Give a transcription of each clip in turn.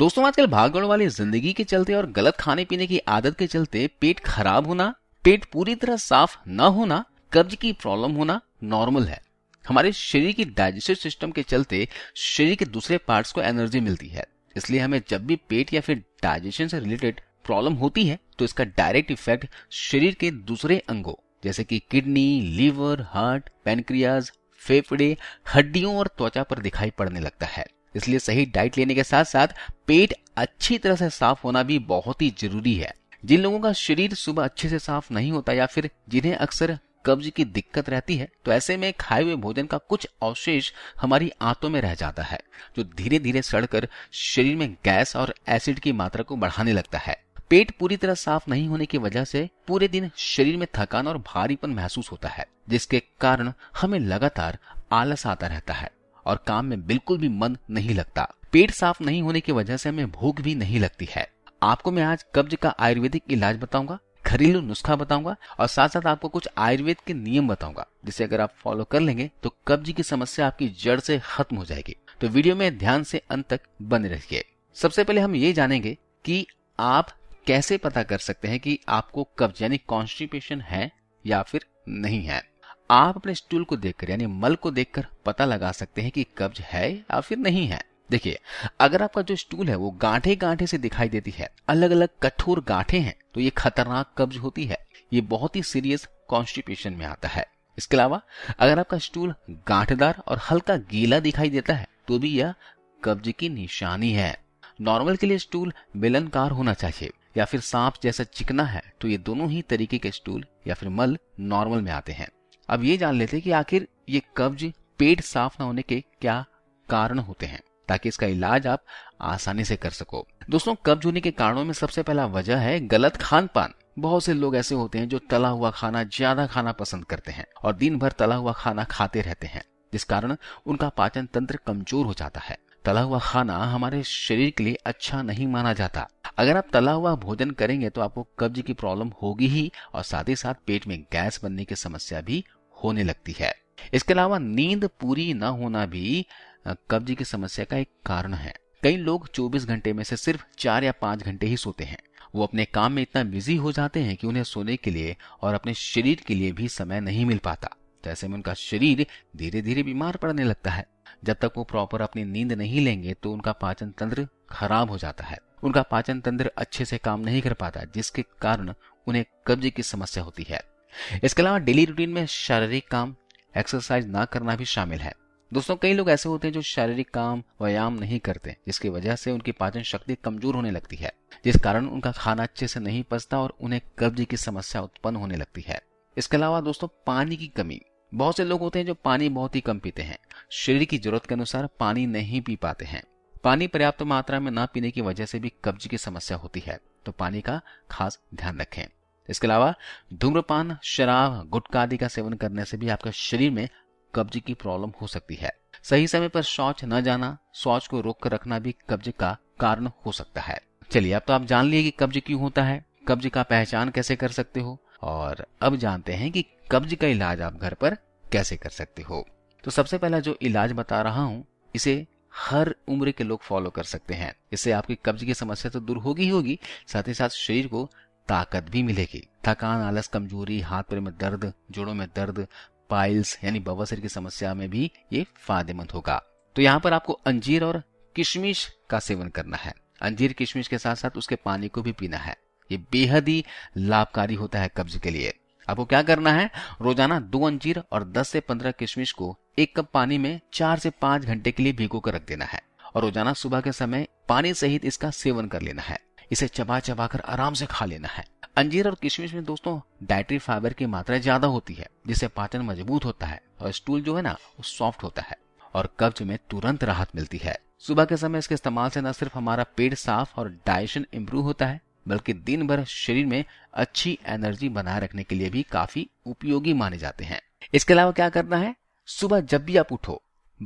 दोस्तों आजकल भागदौड़ वाली जिंदगी के चलते और गलत खाने पीने की आदत के चलते पेट खराब होना पेट पूरी तरह साफ न होना कब्ज की प्रॉब्लम होना नॉर्मल है हमारे शरीर की डाइजेस्टिव सिस्टम के चलते शरीर के दूसरे पार्ट्स को एनर्जी मिलती है इसलिए हमें जब भी पेट या फिर डाइजेशन से रिलेटेड प्रॉब्लम होती है तो इसका डायरेक्ट इफेक्ट शरीर के दूसरे अंगों जैसे कि किडनी लीवर हार्ट पेनक्रियाज फेफड़े हड्डियों और त्वचा पर दिखाई पड़ने लगता है इसलिए सही डाइट लेने के साथ साथ पेट अच्छी तरह से साफ होना भी बहुत ही जरूरी है जिन लोगों का शरीर सुबह अच्छे से साफ नहीं होता या फिर जिन्हें अक्सर कब्ज की दिक्कत रहती है तो ऐसे में खाए हुए भोजन का कुछ अवशेष हमारी आंतों में रह जाता है जो धीरे धीरे सड़कर शरीर में गैस और एसिड की मात्रा को बढ़ाने लगता है पेट पूरी तरह साफ नहीं होने की वजह से पूरे दिन शरीर में थकान और भारीपन महसूस होता है जिसके कारण हमें लगातार आलस आता रहता है और काम में बिल्कुल भी मन नहीं लगता पेट साफ नहीं होने की वजह से हमें भूख भी नहीं लगती है आपको मैं आज कब्ज का आयुर्वेदिक इलाज बताऊंगा घरेलू नुस्खा बताऊंगा और साथ साथ आपको कुछ आयुर्वेद के नियम बताऊंगा जिसे अगर आप फॉलो कर लेंगे तो कब्ज की समस्या आपकी जड़ से खत्म हो जाएगी तो वीडियो में ध्यान से अंत तक बने रहिए सबसे पहले हम ये जानेंगे कि आप कैसे पता कर सकते हैं कि आपको कब्ज यानी कॉन्स्टिपेशन है या फिर नहीं है आप अपने स्टूल को देखकर यानी मल को देखकर पता लगा सकते हैं कि कब्ज है या फिर नहीं है देखिए अगर आपका जो स्टूल है वो गांठे गांठे से दिखाई देती है अलग अलग कठोर गांठे हैं तो ये खतरनाक कब्ज होती है ये बहुत ही सीरियस कॉन्स्टिपेशन में आता है इसके अलावा अगर आपका स्टूल गांठदार और हल्का गीला दिखाई देता है तो भी यह कब्ज की निशानी है नॉर्मल के लिए स्टूल बेलनकार होना चाहिए या फिर सांप जैसा चिकना है तो ये दोनों ही तरीके के स्टूल या फिर मल नॉर्मल में आते हैं अब ये जान लेते कि आखिर ये कब्ज पेट साफ ना होने के क्या कारण होते हैं ताकि इसका इलाज आप आसानी से कर सको दोस्तों कब्ज होने के कारणों में सबसे पहला वजह है गलत खान पान बहुत से लोग ऐसे होते हैं जो तला हुआ खाना ज्यादा खाना पसंद करते हैं और दिन भर तला हुआ खाना खाते रहते हैं जिस कारण उनका पाचन तंत्र कमजोर हो जाता है तला हुआ खाना हमारे शरीर के लिए अच्छा नहीं माना जाता अगर आप तला हुआ भोजन करेंगे तो आपको कब्ज की प्रॉब्लम होगी ही और साथ ही साथ पेट में गैस बनने की समस्या भी होने लगती है इसके अलावा नींद पूरी न होना भी कब्ज की समस्या का एक कारण है कई लोग 24 घंटे में से सिर्फ चार या पांच घंटे ही सोते हैं वो अपने काम में इतना बिजी हो जाते हैं कि उन्हें सोने के लिए और अपने शरीर के लिए भी समय नहीं मिल पाता तो ऐसे में उनका शरीर धीरे धीरे बीमार पड़ने लगता है जब तक वो प्रॉपर अपनी नींद नहीं लेंगे तो उनका पाचन तंत्र खराब हो जाता है उनका पाचन तंत्र अच्छे से काम नहीं कर पाता जिसके कारण उन्हें कब्ज की समस्या होती है इसके अलावा डेली रूटीन में शारीरिक काम एक्सरसाइज ना करना भी शामिल है दोस्तों कई लोग ऐसे होते हैं जो शारीरिक काम व्यायाम नहीं करते जिसकी वजह से उनकी पाचन शक्ति कमजोर होने लगती है जिस कारण उनका खाना अच्छे से नहीं पचता और उन्हें कब्जे की समस्या उत्पन्न होने लगती है इसके अलावा दोस्तों पानी की कमी बहुत से लोग होते हैं जो पानी बहुत ही कम पीते हैं शरीर की जरूरत के अनुसार पानी नहीं पी पाते हैं पानी पर्याप्त मात्रा में ना पीने की वजह से भी कब्ज की समस्या होती है तो पानी का खास ध्यान रखें इसके अलावा धूम्रपान शराब गुटखा आदि का सेवन करने से भी आपके शरीर में कब्ज की प्रॉब्लम हो सकती है सही समय पर शौच न जाना शौच को रोक कर रखना भी कब्ज का कारण हो सकता है चलिए अब तो आप जान लिए कि कब्ज क्यों होता है कब्ज का पहचान कैसे कर सकते हो और अब जानते हैं कि कब्ज का इलाज आप घर पर कैसे कर सकते हो तो सबसे पहला जो इलाज बता रहा हूँ इसे हर उम्र के लोग फॉलो कर सकते हैं इससे आपकी कब्ज की समस्या तो दूर होगी ही होगी साथ ही साथ शरीर को ताकत भी मिलेगी थकान आलस कमजोरी हाथ पैर में दर्द जोड़ों में दर्द पाइल्स यानी बवासीर की समस्या में भी ये फायदेमंद होगा तो यहाँ पर आपको अंजीर और किशमिश का सेवन करना है अंजीर किशमिश के साथ साथ उसके पानी को भी पीना है ये बेहद ही लाभकारी होता है कब्ज के लिए आपको क्या करना है रोजाना दो अंजीर और 10 से 15 किशमिश को एक कप पानी में चार से पांच घंटे के लिए भिगो कर रख देना है और रोजाना सुबह के समय पानी सहित इसका सेवन कर लेना है इसे चबा चबा कर आराम से खा लेना है अंजीर और किशमिश में दोस्तों डायट्री फाइबर की मात्रा ज्यादा होती है जिससे पाचन मजबूत होता है और स्टूल जो है ना वो सॉफ्ट होता है और कब्ज में तुरंत राहत मिलती है सुबह के समय इसके इस्तेमाल से न सिर्फ हमारा पेट साफ और डाइजेशन इम्प्रूव होता है बल्कि दिन भर शरीर में अच्छी एनर्जी बनाए रखने के लिए भी काफी उपयोगी माने जाते हैं इसके अलावा क्या करना है सुबह जब भी आप उठो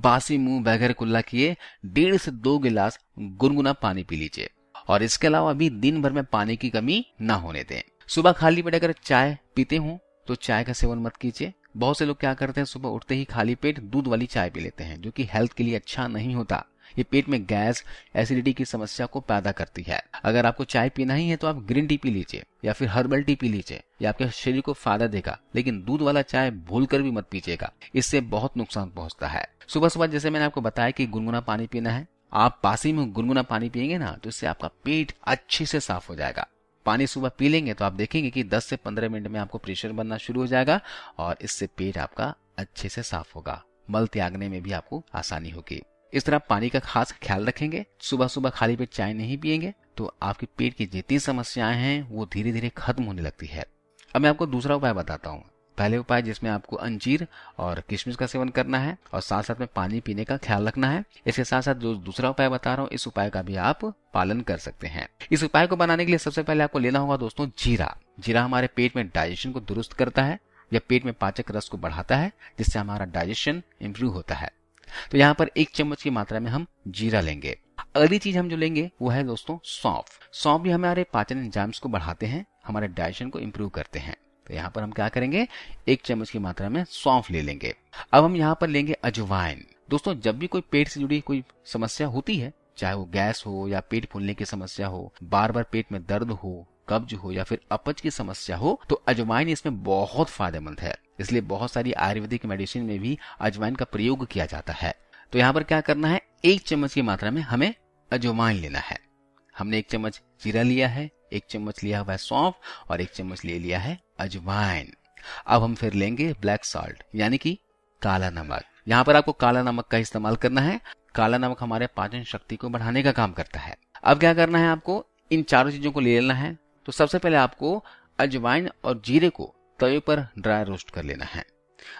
बासी मुंह बगैर कुल्ला किए डेढ़ से दो गिलास गुनगुना पानी पी लीजिए और इसके अलावा भी दिन भर में पानी की कमी ना होने दें सुबह खाली पेट अगर चाय पीते हो तो चाय का सेवन मत कीजिए बहुत से लोग क्या करते हैं सुबह उठते ही खाली पेट दूध वाली चाय पी लेते हैं जो कि हेल्थ के लिए अच्छा नहीं होता ये पेट में गैस एसिडिटी की समस्या को पैदा करती है अगर आपको चाय पीना ही है तो आप ग्रीन टी पी लीजिए या फिर हर्बल टी पी लीजिए ये आपके शरीर को फायदा देगा लेकिन दूध वाला चाय भूल कर भी मत पीजिएगा इससे बहुत नुकसान पहुंचता है सुबह सुबह जैसे मैंने आपको बताया कि गुनगुना पानी पीना है आप पासी में गुनगुना पानी पियेंगे ना तो इससे आपका पेट अच्छे से साफ हो जाएगा पानी सुबह पी लेंगे तो आप देखेंगे कि 10 से 15 मिनट में आपको प्रेशर बनना शुरू हो जाएगा और इससे पेट आपका अच्छे से साफ होगा मल त्यागने में भी आपको आसानी होगी इस तरह पानी का खास ख्याल रखेंगे सुबह सुबह खाली पेट चाय नहीं पियेंगे तो आपके पेट की जितनी समस्याएं हैं वो धीरे धीरे खत्म होने लगती है अब मैं आपको दूसरा उपाय बताता हूँ पहले उपाय जिसमें आपको अंजीर और किशमिश का सेवन करना है और साथ साथ में पानी पीने का ख्याल रखना है इसके साथ साथ जो दूसरा उपाय बता रहा हूँ इस उपाय का भी आप पालन कर सकते हैं इस उपाय को बनाने के लिए सबसे पहले आपको लेना होगा दोस्तों जीरा जीरा हमारे पेट में डाइजेशन को दुरुस्त करता है या पेट में पाचक रस को बढ़ाता है जिससे हमारा डाइजेशन इम्प्रूव होता है तो यहाँ पर एक चम्मच की मात्रा में हम जीरा लेंगे अगली चीज हम जो लेंगे वो है दोस्तों सौंफ सौंफ भी हमारे पाचन एंजाइम्स को बढ़ाते हैं हमारे डाइजेशन को इम्प्रूव करते हैं तो यहाँ पर हम क्या करेंगे एक चम्मच की मात्रा में सौंफ ले लेंगे अब हम यहाँ पर लेंगे अजवाइन दोस्तों जब भी कोई पेट से जुड़ी कोई समस्या होती है चाहे वो गैस हो या पेट फूलने की समस्या हो बार बार पेट में दर्द हो कब्ज हो या फिर अपच की समस्या हो तो अजवाइन इसमें बहुत फायदेमंद है इसलिए बहुत सारी आयुर्वेदिक मेडिसिन में भी अजवाइन का प्रयोग किया जाता है तो यहाँ पर क्या करना है एक चम्मच की मात्रा में हमें अजवाइन लेना है हमने एक चम्मच जीरा लिया है एक चम्मच लिया हुआ है सौंफ और एक चम्मच ले लिया है अजवाइन अब हम फिर लेंगे ब्लैक सॉल्ट यानी कि काला नमक यहाँ पर आपको काला नमक का इस्तेमाल करना है काला नमक हमारे पाचन शक्ति को बढ़ाने का काम करता है अब क्या करना है आपको इन चारों चीजों को ले लेना है तो सबसे पहले आपको अजवाइन और जीरे को तवे पर ड्राई रोस्ट कर लेना है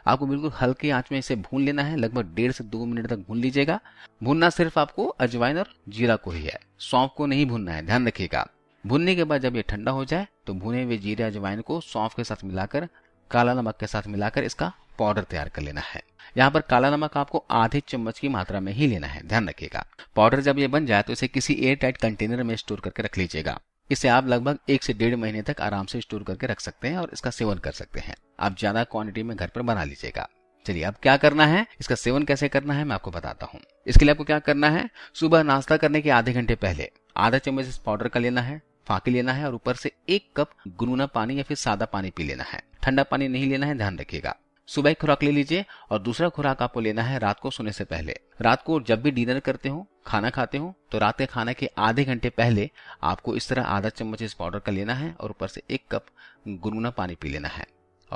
आपको बिल्कुल हल्के आंच में इसे भून लेना है लगभग डेढ़ से दो मिनट तक भून लीजिएगा भूनना सिर्फ आपको अजवाइन और जीरा को ही है सौंफ को नहीं भूनना है ध्यान रखिएगा भुनने के बाद जब ये ठंडा हो जाए तो भुने हुए जीरे अजवाइन को सौंफ के साथ मिलाकर काला नमक के साथ मिलाकर इसका पाउडर तैयार कर लेना है यहाँ पर काला नमक आपको आधे चम्मच की मात्रा में ही लेना है ध्यान रखिएगा पाउडर जब ये बन जाए तो इसे किसी एयर टाइट कंटेनर में स्टोर करके रख लीजिएगा इसे आप लगभग एक से डेढ़ महीने तक आराम से स्टोर करके रख सकते हैं और इसका सेवन कर सकते हैं आप ज्यादा क्वांटिटी में घर पर बना लीजिएगा चलिए अब क्या करना है इसका सेवन कैसे करना है मैं आपको बताता हूँ इसके लिए आपको क्या करना है सुबह नाश्ता करने के आधे घंटे पहले आधा चम्मच इस पाउडर का लेना है फाके लेना है और ऊपर से एक कप गुनगुना पानी या फिर सादा पानी पी लेना है ठंडा पानी नहीं लेना है ध्यान रखिएगा सुबह एक खुराक ले लीजिए और दूसरा खुराक आपको लेना है रात को सोने से पहले रात को जब भी डिनर करते हो खाना खाते हो तो रात के खाने के आधे घंटे पहले आपको इस तरह आधा चम्मच इस पाउडर का लेना है और ऊपर से एक कप गुनगुना पानी पी लेना है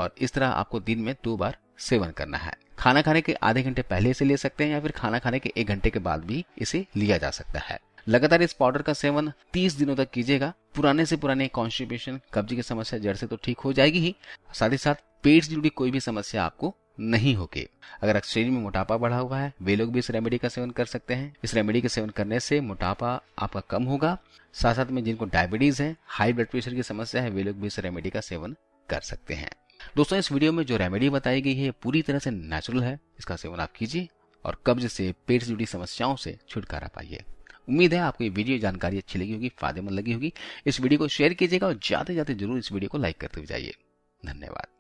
और इस तरह आपको दिन में दो बार सेवन करना है खाना खाने के आधे घंटे पहले इसे ले सकते हैं या फिर खाना खाने के एक घंटे के बाद भी इसे लिया जा सकता है लगातार इस पाउडर का सेवन 30 दिनों तक कीजिएगा पुराने से पुराने कॉन्स्टिपेशन कब्जी की समस्या जड़ से तो ठीक हो जाएगी ही साथ ही साथ पेट से जुड़ी कोई भी समस्या आपको नहीं होगी अगर शरीर में मोटापा बढ़ा हुआ है वे लोग भी इस रेमेडी का सेवन कर सकते हैं इस रेमेडी के सेवन करने से मोटापा आपका कम होगा साथ साथ में जिनको डायबिटीज है हाई ब्लड प्रेशर की समस्या है वे लोग भी इस रेमेडी का सेवन कर सकते हैं दोस्तों इस वीडियो में जो रेमेडी बताई गई है पूरी तरह से नेचुरल है इसका सेवन आप कीजिए और कब्ज से पेट से जुड़ी समस्याओं से छुटकारा पाइए उम्मीद है आपको ये वीडियो जानकारी अच्छी लगी होगी फायदेमंद लगी होगी इस वीडियो को शेयर कीजिएगा और ज्यादा से ज्यादा जरूर इस वीडियो को लाइक करते हुए जाइए धन्यवाद